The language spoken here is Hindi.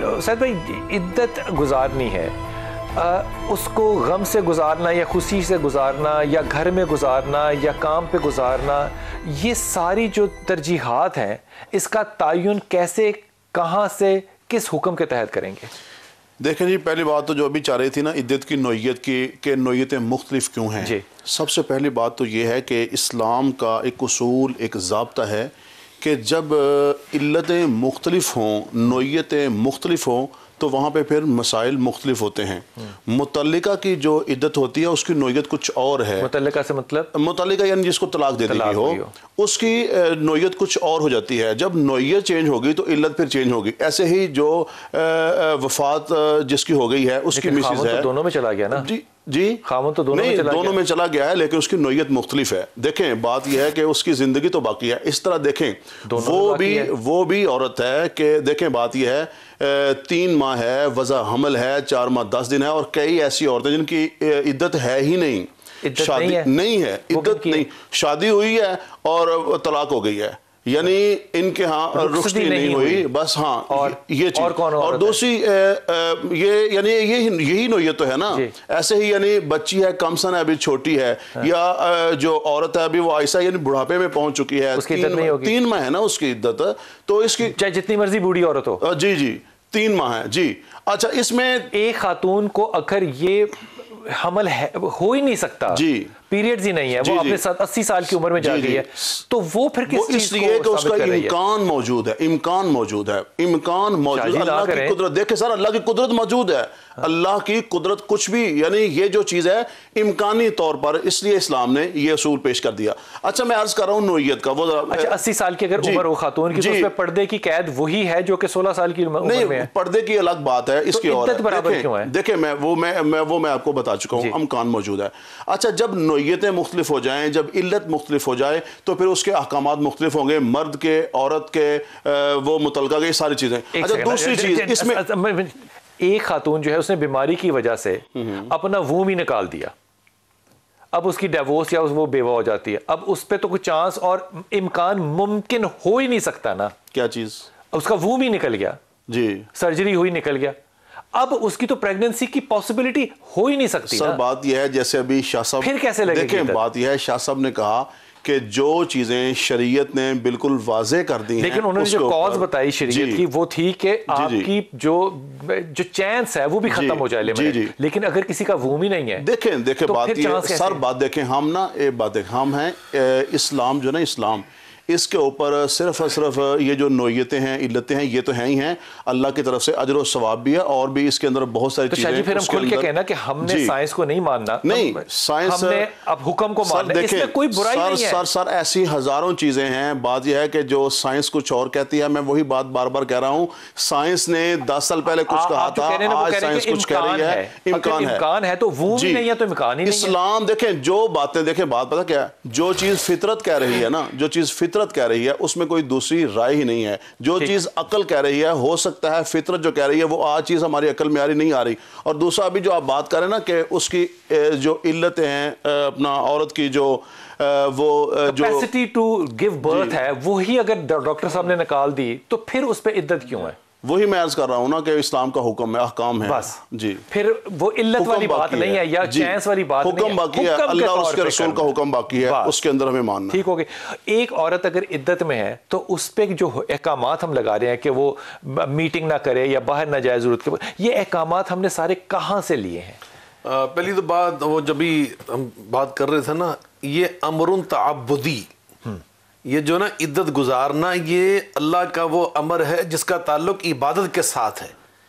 सैद भाई इद्दत गुजारनी है आ, उसको गम से गुजारना या खुशी से गुजारना या घर में गुजारना या काम पे गुजारना ये सारी जो तरजीहत हैं इसका तयन कैसे कहाँ से किस हुक्म के तहत करेंगे देखें जी पहली बात तो जो अभी चाह रही थी ना इद्दत की नोयत की के नोयतें मुख्तलिफ क्यों हैं जी सबसे पहली बात तो ये है कि इस्लाम का एक असूल एक जबता है कि जब इल्लतें मुख्तलिफ हों नोयतें मुख्तलिफ हों तो वहाँ पे फिर मसाइल मुख्तलिफ होते हैं मुतलका की जो इद्दत होती है उसकी नोयत कुछ और है मुतलका से मतलब मुतलका यानी जिसको तलाक दे दी हो, हो उसकी नोयत कुछ और हो जाती है जब नोयत चेंज होगी तो इल्लत फिर चेंज होगी ऐसे ही जो वफात जिसकी हो गई है उसकी मिसिज तो है तो दोनों में चला गया ना जी जी खामन तो दोनों नहीं, में चला दोनों में चला गया है लेकिन उसकी नोयत मुख्तलिफ है देखें बात यह है कि उसकी जिंदगी तो बाकी है इस तरह देखें वो भी वो भी औरत है कि देखें बात यह है तीन माह है वजह हमल है चार माह दस दिन है और कई ऐसी औरतें जिनकी इद्दत है ही नहीं शादी नहीं है, नहीं है इद्दत नहीं शादी हुई है और तलाक हो गई है यानी इनके यहाँ रुखसती नहीं, नहीं हुई, हुई बस हाँ और ये चीज और, कौन और, दूसरी ये यानी ये यही नोयत तो है ना ऐसे ही यानी बच्ची है कम सन है अभी छोटी है हाँ। या जो औरत है अभी वो ऐसा यानी बुढ़ापे में पहुंच चुकी है तीन, तीन माह है ना उसकी इद्दत तो इसकी चाहे जितनी मर्जी बूढ़ी औरत हो जी जी तीन माह है जी अच्छा इसमें एक खातून को अखर ये हमल है हो ही नहीं सकता जी पीरियड्स ही नहीं है वो अपने साथ अस्सी साल की उम्र में जा रही है तो वो फिर किस इसलिए कि उसका इम्कान मौजूद है इम्कान मौजूद है इम्कान मौजूद अल्लाह की कुदरत देखे सर अल्लाह की कुदरत मौजूद है हाँ। अल्लाह की कुदरत कुछ भी यानी ये जो चीज़ है इम्कानी तौर पर इसलिए इस्लाम ने ये असूल पेश कर दिया अच्छा मैं अर्ज कर रहा हूँ नोयत का वो अच्छा अस्सी साल की अगर उम्र हो खातून की तो पर्दे की कैद वही है जो कि सोलह साल की उम्र में है पर्दे की अलग बात है तो इसकी और देखे मैं वो मैं वो मैं आपको बता चुका हूँ अमकान मौजूद है अच्छा जब नो नोयतें मुख्तलिफ हो जाएँ जब इल्लत मुख्तलिफ हो जाए तो फिर उसके अहकाम मुख्तलिफ होंगे मर्द के औरत के वो मुतल के सारी चीज़ें अच्छा दूसरी चीज़ अच्छा, इसमें अच्छा, एक खातून जो है उसने बीमारी की वजह से हम्म। अपना वूम ही निकाल दिया अब उसकी डिवोर्स या उस वो बेवा हो जाती है अब उस पर तो कोई चांस और इम्कान मुमकिन हो ही नहीं सकता ना क्या चीज़ उसका वूम ही निकल गया जी सर्जरी हुई निकल गया अब उसकी तो प्रेगनेंसी की पॉसिबिलिटी हो ही नहीं सकती सर बात यह है जैसे अभी शाह साहब फिर कैसे लगेगी देखें बात यह है शाह साहब ने कहा कि जो चीजें शरीयत ने बिल्कुल वाजे कर दी लेकिन उन्होंने जो कॉज बताई शरीयत की वो थी कि आपकी जो जो चांस है वो भी खत्म हो जाए लेकिन अगर किसी का वूम ही नहीं है देखें देखें तो बात सर बात देखें हम ना एक बात देखें हम हैं इस्लाम जो ना इस्लाम इसके ऊपर सिर्फ और सिर्फ ये जो नोयतें हैं इल्लतें हैं ये तो हैं ही हैं अल्लाह की तरफ से अजर सवाब भी है और भी इसके अंदर बहुत सारी तो चीजें फिर हम खुल के कहना कि हमने साइंस को नहीं मानना नहीं साइंस हमने अब हुक्म को मान देखे कोई बुराई नहीं है सर सर ऐसी हजारों चीजें हैं बात यह है कि जो साइंस कुछ और कहती है मैं वही बात बार बार कह रहा हूँ साइंस ने दस साल पहले कुछ कहा था आज साइंस कुछ कह रही है इम्कान है तो वो नहीं है तो इम्कान इस्लाम देखें जो बातें देखें बात पता क्या जो चीज फितरत कह रही है ना जो चीज फितरत फितरत कह रही है उसमें कोई दूसरी राय ही नहीं है जो चीज़ अकल कह रही है हो सकता है फितरत जो कह रही है वो आज चीज़ हमारी अकल में आ रही नहीं आ रही और दूसरा अभी जो आप बात करें ना कि उसकी जो इल्लतें हैं अपना औरत की जो वो जो टू गिव बर्थ है वो ही अगर डॉक्टर साहब ने निकाल दी तो फिर उस पर इद्दत क्यों है वही मैं अर्ज कर रहा हूँ ना कि इस्लाम का हुक्म है अहकाम है बस जी फिर वो इल्लत वाली बात नहीं है या चैंस वाली बात हुक्म बाकी है अल्लाह उसके रसूल का हुक्म बाकी है उसके अंदर हमें मानना ठीक हो गया एक औरत अगर इद्दत में है तो उस पर जो अहकाम हम लगा रहे हैं कि वो मीटिंग ना करे या बाहर ना जाए जरूरत के ये अहकाम हमने सारे कहाँ से लिए हैं पहली तो बात वो जब भी हम बात कर रहे थे ना ये अमरुन तबुदी हम्म। ये जो ना इद्दत गुजारना ये अल्लाह का वो अमर है जिसका ताल्लुक इबादत के साथ है